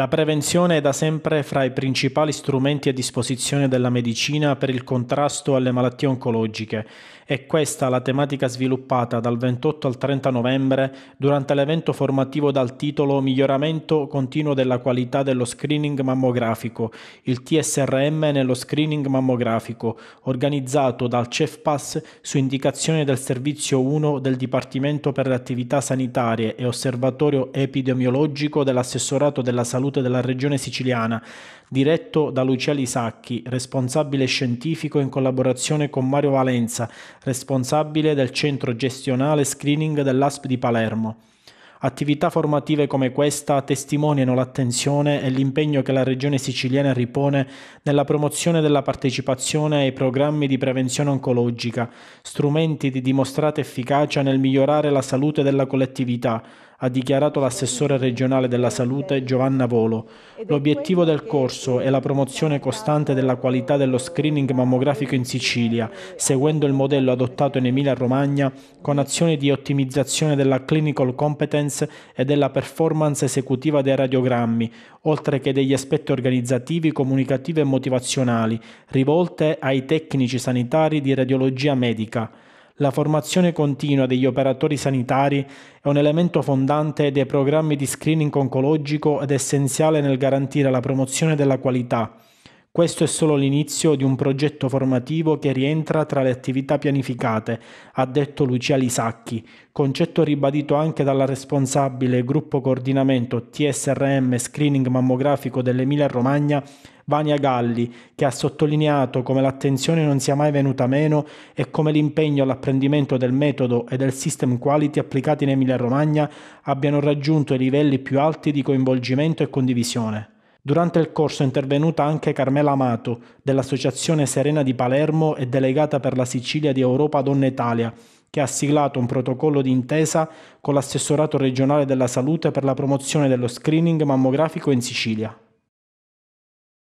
La prevenzione è da sempre fra i principali strumenti a disposizione della medicina per il contrasto alle malattie oncologiche È questa la tematica sviluppata dal 28 al 30 novembre durante l'evento formativo dal titolo Miglioramento continuo della qualità dello screening mammografico, il TSRM nello screening mammografico, organizzato dal CEFPAS su indicazione del Servizio 1 del Dipartimento per le attività sanitarie e Osservatorio epidemiologico dell'assessorato della salute Salute della Regione Siciliana, diretto da Lucia Lisacchi, responsabile scientifico in collaborazione con Mario Valenza, responsabile del centro gestionale screening dell'ASP di Palermo. Attività formative come questa testimoniano l'attenzione e l'impegno che la Regione siciliana ripone nella promozione della partecipazione ai programmi di prevenzione oncologica, strumenti di dimostrata efficacia nel migliorare la salute della collettività, ha dichiarato l'assessore regionale della salute Giovanna Volo. L'obiettivo del corso è la promozione costante della qualità dello screening mammografico in Sicilia, seguendo il modello adottato in Emilia-Romagna con azioni di ottimizzazione della clinical competence e della performance esecutiva dei radiogrammi, oltre che degli aspetti organizzativi, comunicativi e motivazionali, rivolte ai tecnici sanitari di radiologia medica. La formazione continua degli operatori sanitari è un elemento fondante dei programmi di screening oncologico ed essenziale nel garantire la promozione della qualità questo è solo l'inizio di un progetto formativo che rientra tra le attività pianificate, ha detto Lucia Lisacchi, concetto ribadito anche dalla responsabile gruppo coordinamento TSRM Screening Mammografico dell'Emilia Romagna Vania Galli, che ha sottolineato come l'attenzione non sia mai venuta meno e come l'impegno all'apprendimento del metodo e del system quality applicati in Emilia Romagna abbiano raggiunto i livelli più alti di coinvolgimento e condivisione. Durante il corso è intervenuta anche Carmela Amato, dell'Associazione Serena di Palermo e delegata per la Sicilia di Europa Donna Italia, che ha siglato un protocollo d'intesa con l'assessorato regionale della salute per la promozione dello screening mammografico in Sicilia.